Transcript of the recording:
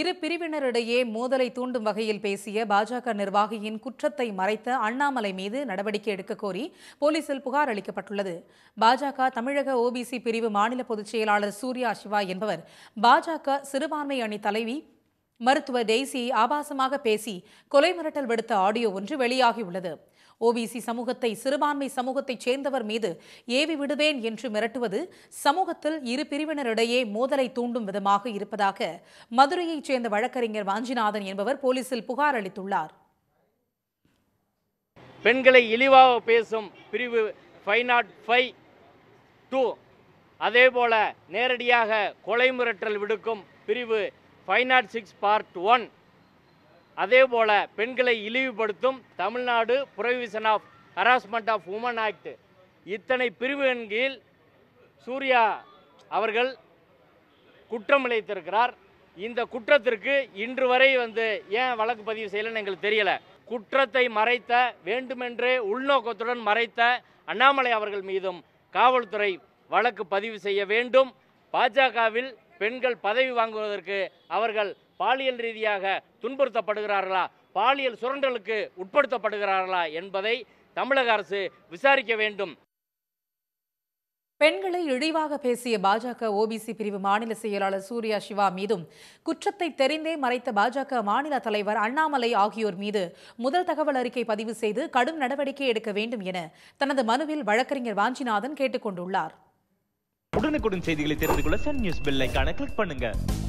இரு பிரிவினரிடையே மோதலை தூண்டும் வகையில் பேசிய பாஜக நிர்வாகியின் குற்றத்தை மறைத்த அண்ணாமலை மீது நடவடிக்கை எடுக்க கோரி போலீசில் புகார் அளிக்கப்பட்டுள்ளது பாஜக தமிழக ஓபிசி பிரிவு மாநில பொதுச் செயலாளர் சூர்யா சிவா என்பவர் பாஜக சிறுபான்மை அணி தலைவி மருத்துவ டெய்சி ஆபாசமாக பேசி கொலை மிரட்டல் விடுத்த ஆடியோ ஒன்று வெளியாகியுள்ளது ஓபிசி சமூகத்தை சிறுபான்மை சமூகத்தைச் சேர்ந்தவர் மீது ஏவி விடுவேன் என்று மிரட்டுவது சமூகத்தில் இரு பிரிவினரிடையே மோதலை தூண்டும் விதமாக இருப்பதாக மதுரையைச் சேர்ந்த வழக்கறிஞர் வாஞ்சிநாதன் என்பவர் போலீசில் புகார் அளித்துள்ளார் பெண்களை இழிவாக பேசும் பிரிவு ஃபைவ் நாட் ஃபைவ் டூ அதே போல நேரடியாக கொலை மிரட்டல் விடுக்கும் பிரிவு five nought six part one அதே போல பெண்களை இழிவுபடுத்தும் Tamil Nadu provision of harassment of women act இத்தனை பிரிவுகளின் கீழ் சூர்யா அவர்கள் குற்றம் இழைத்திருக்கிறார் இந்த குற்றத்திற்கு இன்று வரை வந்து ஏன் வழக்கு பதிவு செய்யலைன்னு எங்களுக்கு தெரியலை குற்றத்தை மறைத்த வேண்டுமென்றே உள்நோக்கத்துடன் மறைத்த அண்ணாமலை அவர்கள் மீதும் காவல்துறை வழக்கு பதிவு செய்ய வேண்டும் பாஜகவில் பெண்கள் பதவி வாங்குவதற்கு அவர்கள் பாலியல் ரீதியாக துன்புறுத்தப்படுகிறார்களா பாலியல் சுரண்டலுக்கு உட்படுத்தப்படுகிறார்களா என்பதை தமிழக அரசு விசாரிக்க வேண்டும் பெண்களை இழிவாக பேசிய பாஜக ஓபிசி பிரிவு மாநில செயலாளர் சூர்யா சிவா மீதும் குற்றத்தை தெரிந்தே மறைத்த பாஜக மாநில தலைவர் அண்ணாமலை ஆகியோர் மீது முதல் தகவல் அறிக்கை பதிவு செய்து கடும் நடவடிக்கை எடுக்க வேண்டும் என தனது மனுவில் வழக்கறிஞர் வாஞ்சிநாதன் கேட்டுக்கொண்டுள்ளார் உடனுக்குடன் செய்திகளை தெரிந்து கொள்ள சன் நியூஸ் பெல் கிளிக் பண்ணுங்க